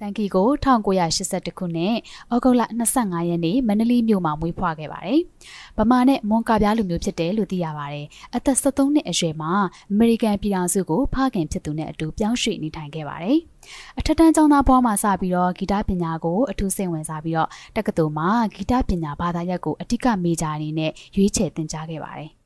ဇန်ကီကို1982ခုနှစ်ဩဂုတ်လ25ရက်နေ့မန္တလေးမြို့မှာမွေးဖွားခဲ့ပါတယ်။ဗမာနဲ့မွန်ကာပြားလူမျိုးဖြစ်တယ်လို့သိရပါတယ်။အသက်73နှစ်အရွယ်မှာအမေရိကန်ပြည်ထောင်စုကိုဖခင်ဖြစ်သူနဲ့အတူပြောင်းရွှေ့နေထိုင်ခဲ့ပါတယ်။အထက်တန်းကျောင်းသားဘဝမှာစပြီးတော့ဂီတပညာကိုအထူးစိတ်ဝင်စားပြီးတော့တက္ကသိုလ်မှာဂီတပညာဘာသာရပ်ကိုအဓိကမေဂျာအနေနဲ့ရွေးချယ်သင်ကြားခဲ့ပါတယ်။